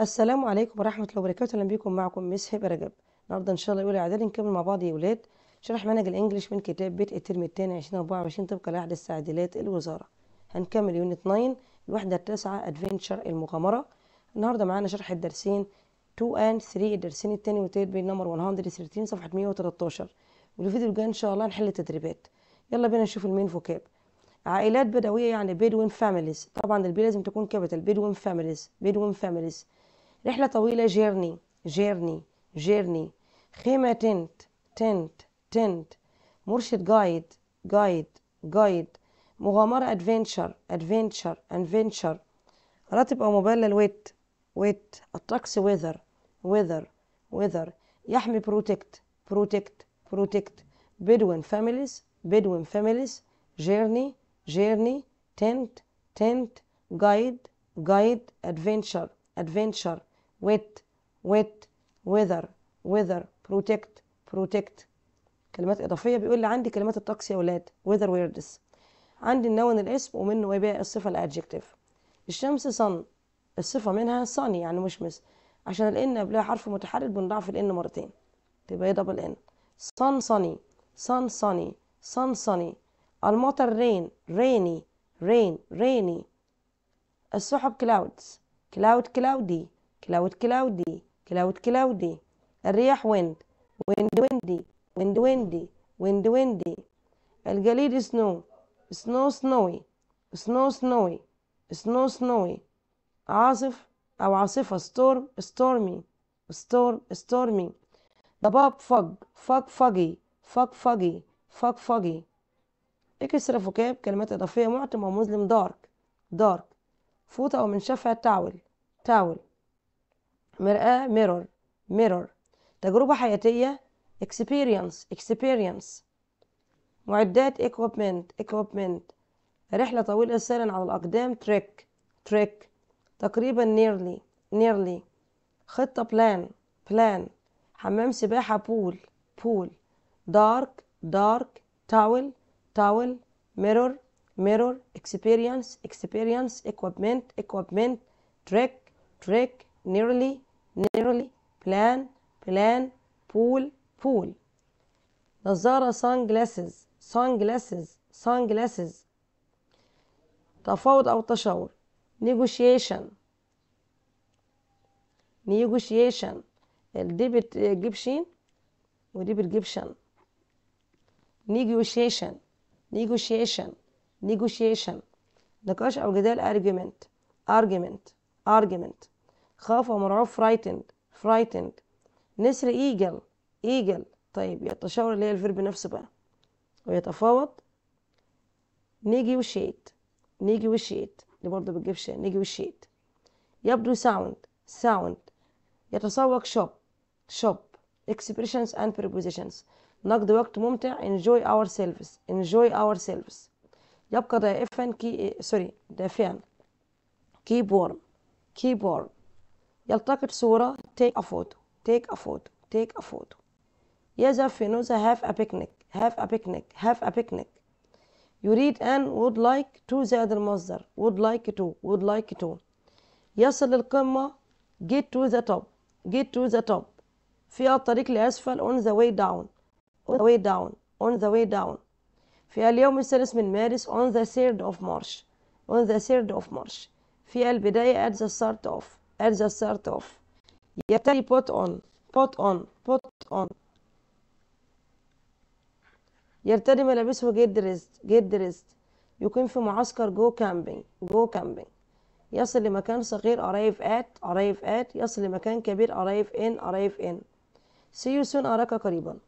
السلام عليكم ورحمة الله وبركاته أهلا بكم معكم مس هبة رجب النهاردة إن شاء الله أولى إعدادي نكمل مع بعض يا ولاد شرح منهج الإنجليش من كتاب بيت الترم التاني عشرين أربعة وعشرين طبقا لأحدث تعديلات الوزارة هنكمل يونت 9 الوحدة التاسعة أدفنتشر المغامرة النهاردة معانا شرح الدرسين 2 and 3 الدرسين التاني والتالت بين نمر 113 صفحة 113 والفيديو الجاي إن شاء الله هنحل التدريبات يلا بينا نشوف المين فوكاب عائلات بدوية يعني بيدوين فاميليز طبعا البي لازم تكون كابيتال بيدوين فاميليز بيدوين فاميليز رحلة طويلة جيرني جيرني جيرني خيمة تنت تنت تنت مرشد جايد جايد جايد مغامرة ادفنتشر ادفنتشر ادفنتشر راتب أو مبلل ويت ويت الطقس ويذر ويذر ويذر يحمي بروتكت بروتكت بروتكت بدون فاميليز بدون فاميليز جيرني جيرني تنت تنت جايد جايد ادفنتشر ادفنتشر wet wet weather weather protect protect كلمات إضافية بيقول لي عندي كلمات الطقس يا ولاد weather words عندي النون الاسم ومنه وباء الصفة الأدجكتيف الشمس sun الصفة منها sunny يعني مشمس عشان الإن قبلها حرف متحرك بنضعف الإن مرتين تبقى إيه دبل إن sun sunny sun sunny sun sunny المطر rain rainy rain rainy السحب clouds cloud cloudy كلاود كلاودي كلاود كلاودي الرياح ويند ويند ويندي ويند ويندي ويند ويندي الجليد سنو سنو سنوي سنو سنوي سنو سنوي عاصف أو عاصفة ستورم ستورمي ستورم ستورمي ضباب فج فج فجي فج فجي فج فجي اكسر فكاب كلمات إضافية معتم ومظلم دارك دارك فوطة أو منشفة تاول تاول مرآة mirror mirror تجربة حياتية experience experience معدات equipment equipment رحلة طويلة السير على الأقدام trick trick تقريبا nearly nearly خطة plan plan حمام سباحة pool pool dark dark towel towel mirror mirror experience experience equipment equipment trick trick nearly نيرلي بلان بلان بول بول نظارة سان جلاسز سان جلاسز سان جلاسز تفاوض أو تشاور نيجوشيشن نيجوشيشن دي بتجيب شين ودي بتجيب شن نيجوشيشن نيجوشيشن نيجوشيشن نقاش أو جدال argument argument argument خاف ومرعوب frightened frightened نسر ايجل ايجل طيب يتشاور اللي هي الفيرب نفسه بقى ويتفاوض نيجي وشيت نيجي وشيت دي برضه بتجيبش نيجي وشيت يبدو ساوند ساوند يتسوق شوب شوب expressions and prepositions نقضي وقت ممتع enjoy ourselves enjoy ourselves يبقى ضعيفا كي سوري دافعا keep warm keep warm يلتقط صورة take a photo take a photo take a photo يذهب في نوزة have a picnic have a picnic have a picnic يريد أن would like to زائد المصدر would like to would like to يصل للقمة get to the top get to the top في الطريق لأسفل on the way down on the way down on the way down في اليوم الثالث من مارس on the third of March on the third of March في البداية at the start of at the start of. يبتدي put on put on put on يرتدي ملابسه get dressed get dressed يقيم في معسكر go camping, go camping. يصل لمكان صغير arrive at arrive at يصل لمكان كبير arrive in arrive in see you soon أراك قريبا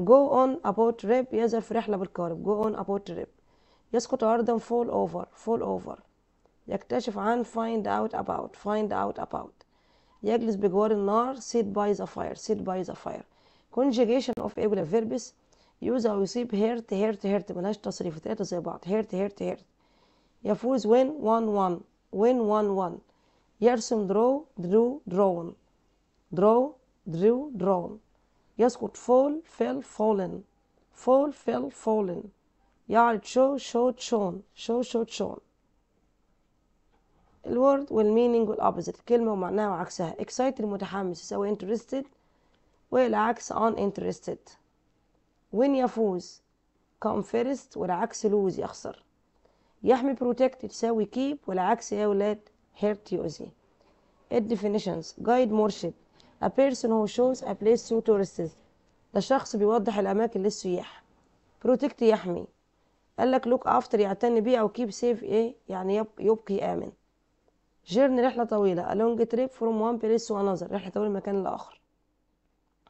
go on about trip يذهب في رحلة بالقارب go on about trip يسقط أرضا fall over fall over يكتشف عن find out about find out about يجلس بجوار النار sit by the fire sit by the fire conjugation of irregular verbs use أو يصيب hurt hurt hurt ملهاش تصريف تلاتة زي بعض hurt hurt hurt يفوز win one one win one one يرسم draw drew drawn draw drew drawn يسقط fall fell fallen fall fell fallen يعرض show showed shown show showed shown الورد والميننج والأوبزيت الكلمة ومعناها وعكسها excited متحمس يساوي interested والعكس انترستد وين يفوز come first والعكس lose يخسر يحمي protect تساوي keep والعكس يا ولاد hurt يؤذي definitions guide مرشد a person who shows a place to tourists ده شخص بيوضح الأماكن للسياح protect يحمي قال لك look after يعتني بيه أو keep safe إيه يعني يبقي آمن جيرن رحلة طويلة a long trip from one place to another رحلة طويلة من مكان لآخر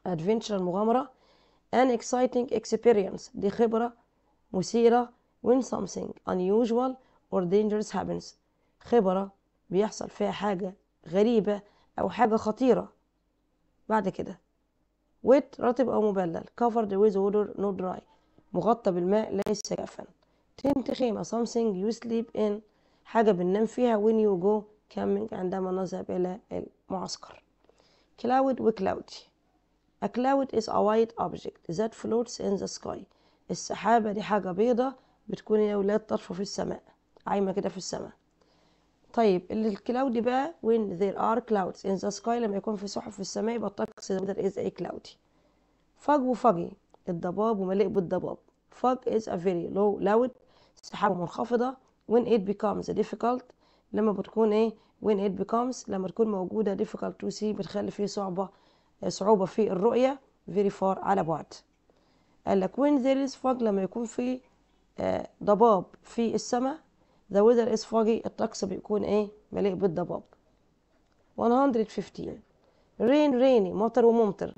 adventure المغامرة an exciting experience دي خبرة مثيرة when something unusual or dangerous happens خبرة بيحصل فيها حاجة غريبة أو حاجة خطيرة بعد كده wet رطب أو مبلل covered with water not dry مغطى بالماء ليس جافا تنت خيمة something you sleep in حاجة بننام فيها when you go كامينج عندما نذهب إلى المعسكر cloud وcloudy A cloud is a white object that floats in the sky السحابة دي حاجة بيضة بتكون يا ولاد طرفة في السماء عايمة كده في السماء طيب الكلاودي بقى when there are clouds in the sky لما يكون في سحب في السماء يبقى الطقس ده is a cloudy فج وفجي الضباب ومليء بالضباب fog is a very low cloud سحابة منخفضة when it becomes difficult لما بتكون ايه when it becomes لما تكون موجودة difficult to see بتخلي فيه صعبه آه، صعوبة في الرؤية very far على بعد قال لك when there is fog لما يكون في آه، ضباب في السماء the weather is foggy الطقس بيكون ايه مليء بالضباب 115 rain rainy مطر وممطر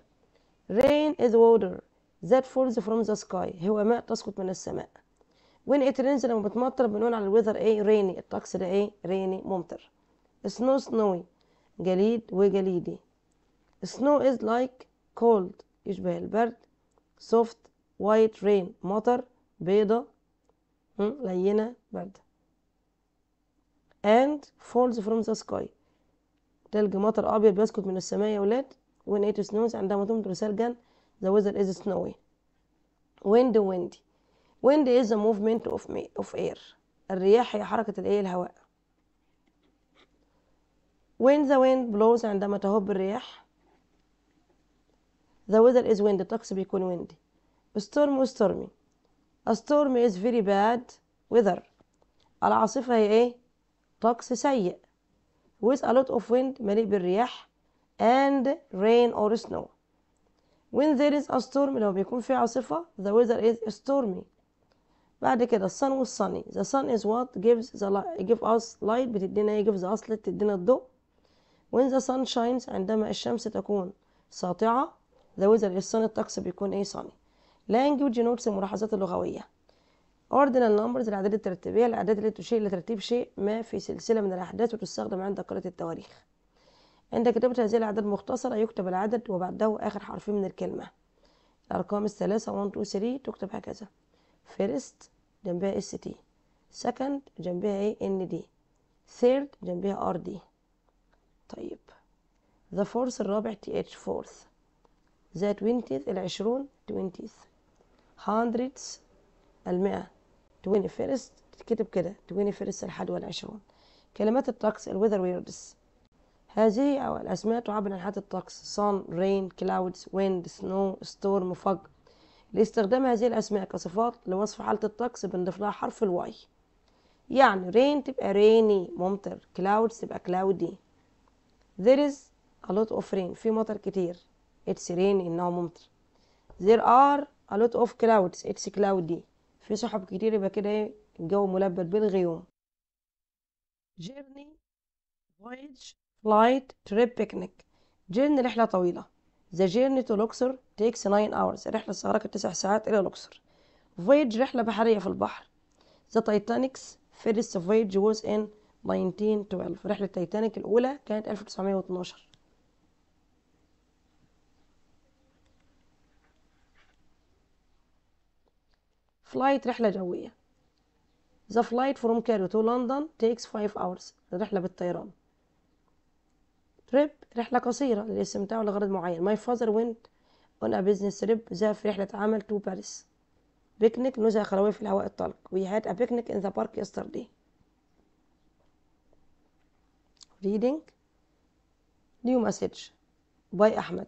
rain is water that falls from the sky هو ماء تسقط من السماء وين رينز لما بتمطر بنقول على الويذر ايه ريني الطقس ده ايه ريني ممطر سنو سنوي جليد وجليدي سنو از لايك كولد يشبه البرد سوفت وايت رين مطر بيضة لينة برد and falls from the sky تلج مطر أبيض بيسكت من السماء يا ولاد when it snows عندما تمطر ثلجا the weather is snowy wind windy wind is a movement of, of air الرياح هي حركة الايه الهواء when the wind blows عندما تهب الرياح the weather is wind الطقس بيكون windy storm stormy a storm is very bad weather العاصفة هي ايه طقس سيء with a lot of wind مليء بالرياح and rain or snow when there is a storm لو بيكون في عاصفة the weather is stormy بعد كده الصن والصني the sun is what gives the light give us light بتدينا ايه gives us light بتدينا الضوء when the sun shines عندما الشمس تكون ساطعة the weather is sunny الطقس بيكون ايه sunny language notes الملاحظات اللغوية ordinal numbers الأعداد الترتيبية الأعداد اللي تشير لترتيب شيء ما في سلسلة من الأحداث وتستخدم عند قراءة التواريخ عند كتابة هذه الأعداد المختصرة يكتب العدد وبعده آخر حرفين من الكلمة الأرقام الثلاثة 1 2 3 تكتب هكذا فيرست جنبها اس تي سكند جنبها ايه ان دي ثيرد جنبها ار دي طيب ذا fourth الرابع تي اتش فورث ذا توينتيث العشرون توينتيث hundreds المئة twenty فيرست تتكتب كده twenty فيرست الحد والعشرون كلمات الطقس الويذر ويردز هذه الأسماء تعبر عن حالة الطقس sun rain clouds wind snow storm fog لاستخدام هذه الأسماء كصفات لوصف حالة الطقس بنضيف لها حرف الواي يعني rain تبقى rainy ممطر clouds تبقى cloudy there is a lot of rain في مطر كتير it's rain إنه ممطر there are a lot of clouds it's cloudy في سحب كتير يبقى كده إيه؟ الجو ملبد بالغيوم journey voyage flight trip picnic journey رحلة طويلة The journey to Luxor takes 9 hours رحلة استغرقت 9 ساعات إلى لوكسور. Voyage رحلة بحرية في البحر. The Titanic's first voyage was in 1912 رحلة تايتانيك الأولى كانت 1912 Flight رحلة جوية The flight from Cairo to London takes 5 hours الرحلة بالطيران تريب رحلة قصيرة للاستمتاع لغرض معين ماي فاذر وينت اون ا بزنس تريب ذهب في رحلة عمل تو باريس بيكنيك نزهة خلوية في الهواء الطلق وي هاد ا بيكنيك ان ذا بارك yesterday reading new message باي أحمد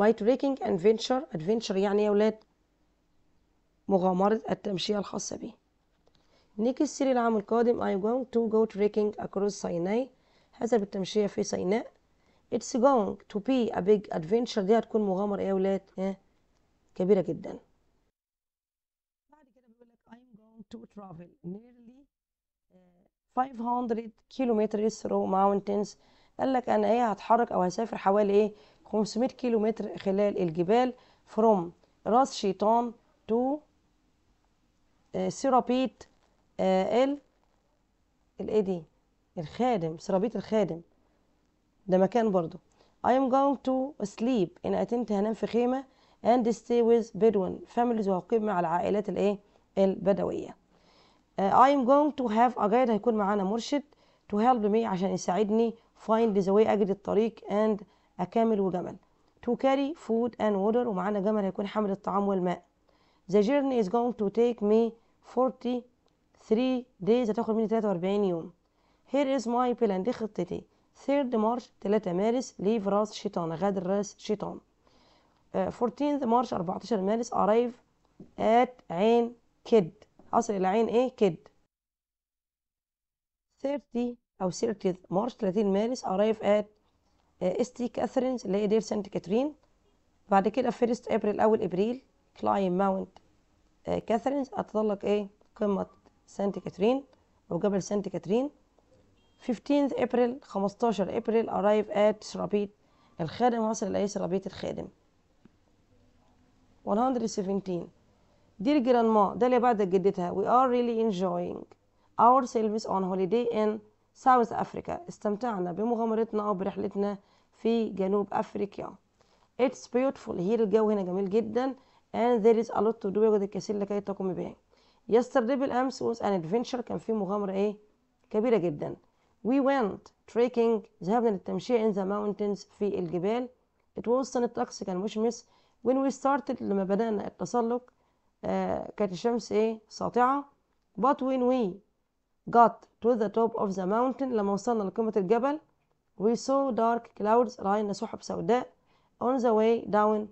my trekking adventure adventure يعني يا ولاد مغامرة التمشية الخاصة بي نيكي السيري العام القادم I'm going to go trekking across Sinai حسب التمشية في سيناء it's going to be a big adventure دي هتكون مغامرة ايه يا ولاد كبيرة جدا بعد كده بيقول لك I'm going to travel nearly 500 uh, كيلومتر through mountains قال لك انا ايه هتحرك او هسافر حوالي ايه 500 كيلومتر خلال الجبال from راس شيطان to سيرابيت uh, ال uh, الايه دي الخادم سرابيط الخادم ده مكان برضو I am going to sleep إن أتمت هنام في خيمة and stay with Bedouin families وهقيم مع العائلات الإيه البدوية uh, I am going to have a guide هيكون معانا مرشد to help me عشان يساعدني find the way أجد الطريق and أكامل وجمل to carry food and water ومعانا جمل هيكون حامل الطعام والماء the journey is going to take me 43 days هتاخد مني 43 يوم هير از ماي بلان دي خطتي 3 مارش 3 مارس ليف راس شيطان غاد راس شيطان 14 مارش 14 مارس ارايف ات عين كد أصل إلى عين إيه كد 30 أو 30 مارش 30 مارس ارايف ات استي كاثرينز اللي هي دير سانت كاترين بعد كده فيرست ابريل أول إبريل كلايم ماونت كاثرينز أتطلق إيه قمة سانت كاترين أو جبل سانت كاترين 15 ابريل 15 ابريل arrive at سرابيت الخادم وصل الى سرابيط الخادم 117 Dear Grandma ده اللي بعد جدتها We are really enjoying ourselves on holiday in South Africa استمتعنا بمغامرتنا أو برحلتنا في جنوب أفريقيا It's beautiful here الجو هنا جميل جدا and there is a lot to do يوجد الكثير لكي تقوم به Yesterday بالأمس was an adventure كان في مغامرة إيه كبيرة جدا We went trekking ذهبنا للتمشية in the mountains في الجبال it was sunny الطقس كان مشمس when we started لما بدأنا التسلق كانت الشمس ايه ساطعة but when we got to the top of the mountain لما وصلنا لقمة الجبل we saw dark clouds راينا سحب سوداء on the way down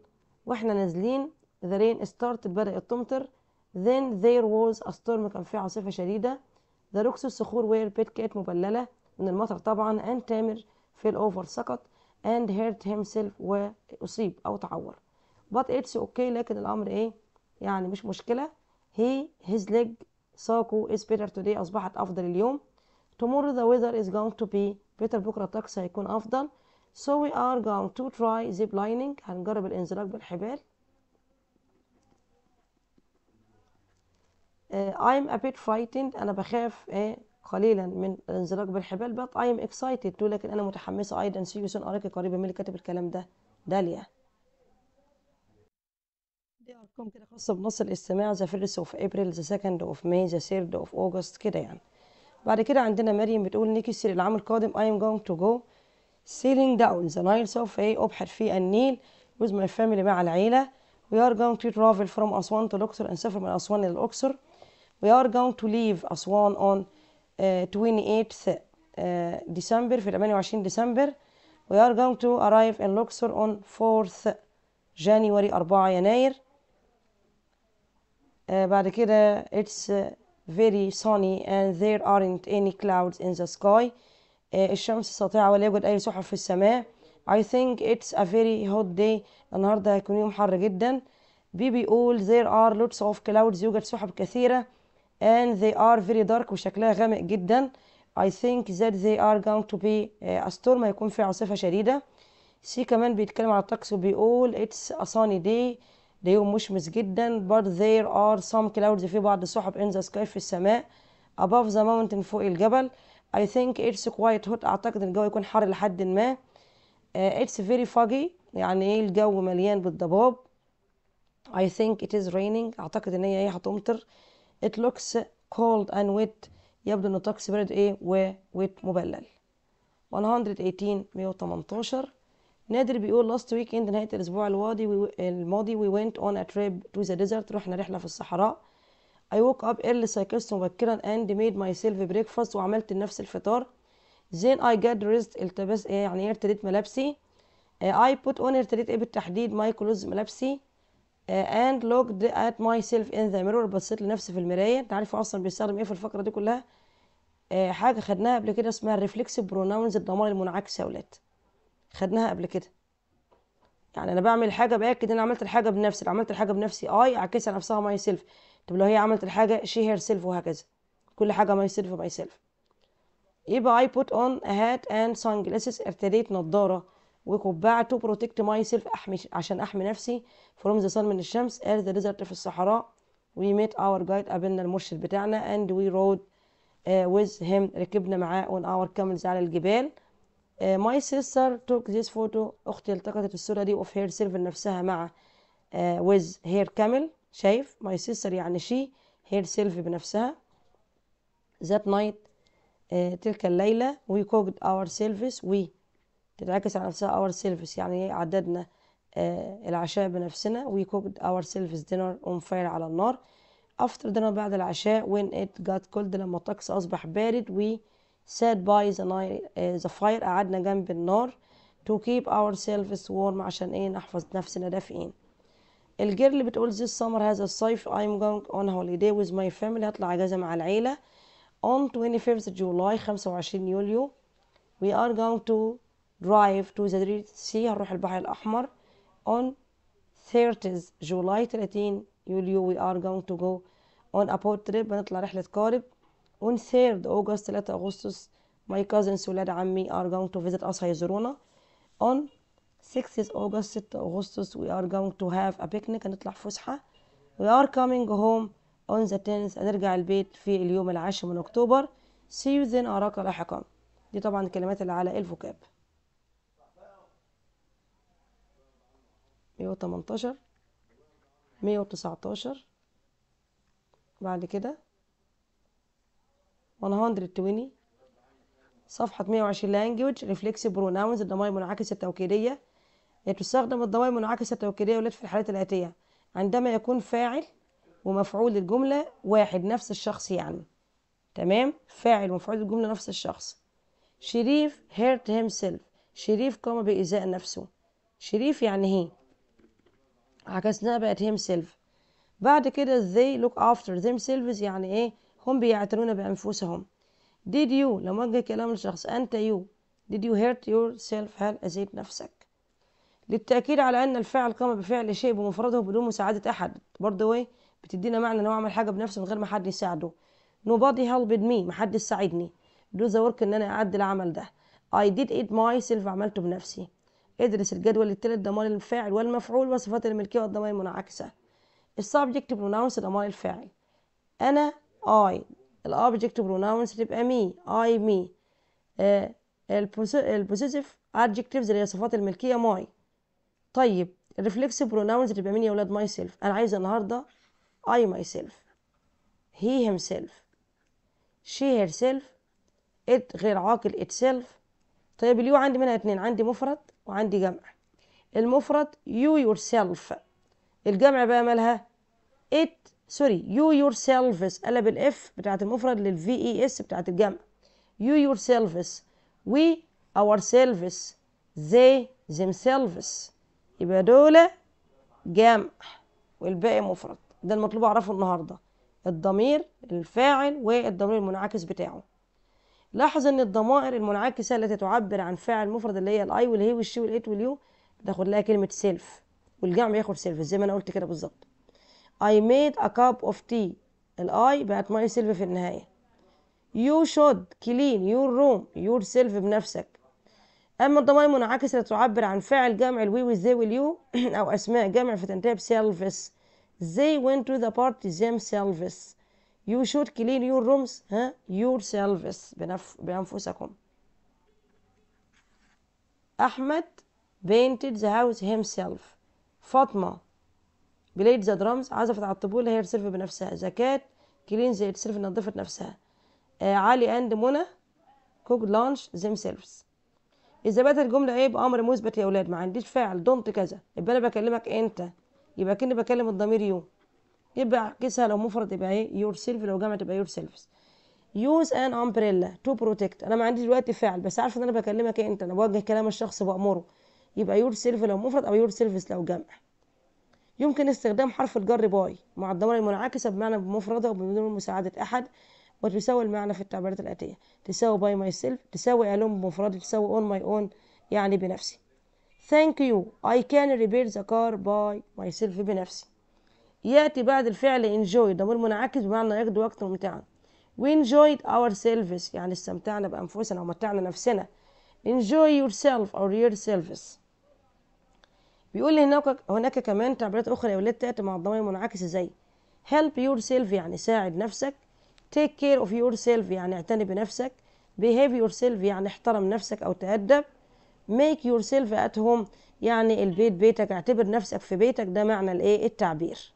واحنا نازلين the rain started بدأت تمطر then there was a storm كان في عاصفة شديدة the rocks الصخور were pit كانت مبللة من المطر طبعا أن تامر في الأوفر سقط and hurt himself وأصيب أو تعور but it's okay لكن الأمر إيه يعني مش مشكلة he his leg ساقه is better today أصبحت أفضل اليوم tomorrow the weather is going to be better بكرة الطقس هيكون أفضل so we are going to try zip lining هنجرب الانزلاق بالحبال uh, I'm a bit frightened أنا بخاف إيه قليلا من الانزلاق بالحبال but I am excited to لكن أنا متحمسة أيضا سي see you soon أراك قريبا مين اللي كاتب الكلام ده داليا دي أرقام كده خاصة بنص الاستماع the first of April the second of May the third of August كده يعني بعد كده عندنا مريم بتقول سير العام القادم I am going to go sailing down the Nile سوف إيه أبحر في النيل with my family مع العيلة we are going to travel from أسوان to الأقصر انسافر من أسوان إلى الأقصر we are going to leave أسوان on 28 ديسمبر في 28 ديسمبر we are going to arrive in Luxor on 4th January 4 يناير بعد كده it's very sunny and there aren't any clouds in the sky الشمس ساطعة ولا يوجد أي سحب في السماء I think it's a very hot day النهاردة هيكون يوم حر جدا بيقول there are lots of clouds يوجد سحب كثيرة and they are very dark وشكلها غامق جدا I think that they are going to be a storm هيكون في عاصفة شديدة سي كمان بيتكلم على الطقس وبيقول it's a sunny day ده يوم مشمس جدا but there are some clouds في بعض السحب in the sky في السماء above the mountain فوق الجبل I think it's quite hot أعتقد الجو يكون حر لحد ما uh, it's very foggy يعني ايه الجو مليان بالضباب I think it is raining أعتقد إن هي ايه هتمطر it looks cold and wet يبدو ان الطقس برد ايه و wet مبلل 118 118 نادر بيقول last weekend نهاية الأسبوع الماضي الماضي we went on a trip to the desert رحنا رحلة في الصحراء I woke up early سيقظت مبكرا and made myself breakfast وعملت لنفسي الفطار then I got dressed التبس يعني ارتديت ملابسي I put on ارتديت ايه بالتحديد my clothes ملابسي آه، and looked at myself in the mirror بصيت لنفسي في المرايه انت عارف اصلا بيستخدم ايه في الفقره دي كلها آه، حاجه خدناها قبل كده اسمها الريفلكس بروناونز الضمائر المنعكسه يا اولاد خدناها قبل كده يعني انا بعمل حاجه باكد ان انا عملت الحاجه بنفسي لو عملت الحاجه بنفسي اي آه، اعكسها نفسها ماي سيلف طب لو هي عملت الحاجه شي هير سيلف وهكذا كل حاجه ماي سيلف ماي سيلف يبقى اي بوت اون هات اند سانجلاسز ارتديت نظاره وقبعه تو بروتكت ماي سيلف احمي عشان احمي نفسي فروم ذا سن من الشمس قال ذا ليزرد في الصحراء وي ميت اور جايد قابلنا المرشد بتاعنا اند وي رود ويز هيم ركبنا معاه اون اور كاملز على الجبال ماي سيستر توك ذيس فوتو اختي التقطت الصوره دي اوف هير سيلف نفسها مع ويز هير كامل شايف ماي سيستر يعني شي هير سيلف بنفسها ذات نايت uh, تلك الليله وي كوكد اور سيلفز وي تتعكس على نفسها اور سيلفس يعني ايه عددنا آه العشاء بنفسنا we cooked our selves dinner on fire على النار after dinner بعد العشاء when it got cold لما الطقس أصبح بارد we sat by the, night, آه، fire قعدنا جنب النار to keep ourselves warm عشان ايه نحفظ نفسنا دافئين الجيرل بتقول this summer هذا الصيف I'm going on holiday with my family هطلع اجازة مع العيلة on 25th July 25 يوليو we are going to drive to the Red Sea هنروح البحر الأحمر on 30 July 30 يوليو we are going to go on a boat trip هنطلع رحلة قارب on 3 August 3 أغسطس my cousins ولاد عمي are going to visit us هيزورونا on 6 August 6 أغسطس we are going to have a picnic هنطلع فسحة we are coming home on the 10th هنرجع البيت في اليوم العاشر من أكتوبر see you then أراك لاحقا دي طبعا الكلمات اللي على الفوكاب هو وتمنتاشر مية وتسعتاشر بعد كده 120 صفحة 120 لانجوج ريفلكس بروناونز الضمائر المنعكسة التوكيدية تستخدم الضمائر المنعكسة التوكيدية ولد في الحالات الآتية عندما يكون فاعل ومفعول الجملة واحد نفس الشخص يعني تمام فاعل ومفعول الجملة نفس الشخص شريف هيرت هيم سيلف شريف قام بإيذاء نفسه شريف يعني ايه عكسناها بقت هيم سيلف بعد كده they look after themselves يعني ايه هم بيعتنون بانفسهم did you لما اجي كلام الشخص انت you did you hurt yourself هل اذيت نفسك للتاكيد على ان الفعل قام بفعل شيء بمفرده بدون مساعده احد برضه ايه بتدينا معنى ان هو عمل حاجه بنفسه من غير ما حد يساعده nobody helped me محدش ساعدني do the work ان انا اعدل العمل ده I did it myself عملته بنفسي ادرس الجدول التالي الضمائر الفاعل والمفعول وصفات الملكية والضمائر المنعكسة السبجكت بروناونس ضمائر الفاعل أنا I الأوبجكت بروناونس تبقى مي I مي البوسيسيف أدجكتيفز اللي هي صفات الملكية ماي طيب الريفلكس بروناونز تبقى مين يا ولاد ماي سيلف أنا عايزة النهاردة I هيم سيلف. شي هير سيلف. إت غير عاقل سيلف. طيب اليو عندي منها اتنين عندي مفرد وعندي جمع المفرد يو يور سيلف الجمع بقى مالها ات سوري يو يور سيلفز قلب الاف بتاعت المفرد للفي اي اس e بتاعت الجمع يو يور سيلفز وي اور سيلفز زي زيم سيلفز يبقى دول جمع والباقي مفرد ده المطلوب اعرفه النهارده الضمير الفاعل والضمير المنعكس بتاعه لاحظ ان الضمائر المنعكسه التي تعبر عن فعل مفرد اللي هي الاي والهي والشي والايت واليو تاخد لها كلمه سيلف والجمع ياخد سيلف زي ما انا قلت كده بالظبط I made a cup of tea الاي بقت ماي سيلف في النهايه You should clean your room yourself بنفسك اما الضمائر المنعكسه التي تعبر عن فعل جمع الوي والزي واليو او اسماء جمع فتنتهي بسيلفس they went to the party themselves You should clean your rooms ها yourselves بنف... بأنفسكم أحمد painted the house himself فاطمة بليد ذا درمز عزفت على الطبول هي herself بنفسها زكاة كلين زي herself نظفت نفسها آه علي أند منى كوك لانش ذيم سيلفز إذا بدأت الجملة إيه بأمر مثبت يا أولاد ما عنديش فاعل دونت كذا يبقى أنا بكلمك أنت يبقى كأني بكلم الضمير يو يبقى كيسها لو مفرد يبقى ايه يور سيلف لو جمع تبقى يور سيلفز يوز ان امبريلا تو بروتكت انا ما عنديش دلوقتي فعل بس عارف ان انا بكلمك إيه انت انا بوجه كلام الشخص بامره يبقى يور سيلف لو مفرد او يور سيلفز لو جمع يمكن استخدام حرف الجر باي مع الضمائر المنعكسه بمعنى بمفردة وبدون مساعده احد وتساوي المعنى في التعبيرات الاتيه تساوي باي ماي سيلف تساوي الون بمفرده تساوي اون ماي اون يعني بنفسي ثانك يو اي كان ريبير ذا كار باي ماي سيلف بنفسي يأتي بعد الفعل enjoy ضمير منعكس بمعنى يقضي وقت ممتعا we enjoyed ourselves يعني استمتعنا بأنفسنا ومتعنا نفسنا enjoy yourself or your service بيقول لي هناك هناك كمان تعبيرات أخرى يا ولاد تأتي مع الضمير المنعكس زي help yourself يعني ساعد نفسك take care of yourself يعني اعتني بنفسك behave yourself يعني احترم نفسك أو تأدب make yourself at home يعني البيت بيتك اعتبر نفسك في بيتك ده معنى الايه التعبير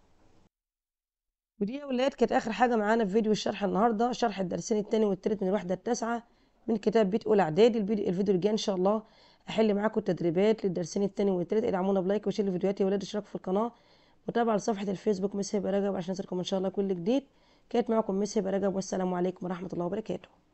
ودي يا ولاد كانت اخر حاجه معانا في فيديو الشرح النهارده شرح الدرسين الثاني والثالث من الوحده التاسعه من كتاب بيت اولى اعدادي الفيديو الجاي ان شاء الله احل معاكم التدريبات للدرسين الثاني والثالث ادعمونا بلايك وشير الفيديوهات يا ولاد اشتركوا في القناه متابعه لصفحه الفيسبوك مسهب رجب عشان يصلكم ان شاء الله كل جديد كانت معاكم مسهب رجب والسلام عليكم ورحمه الله وبركاته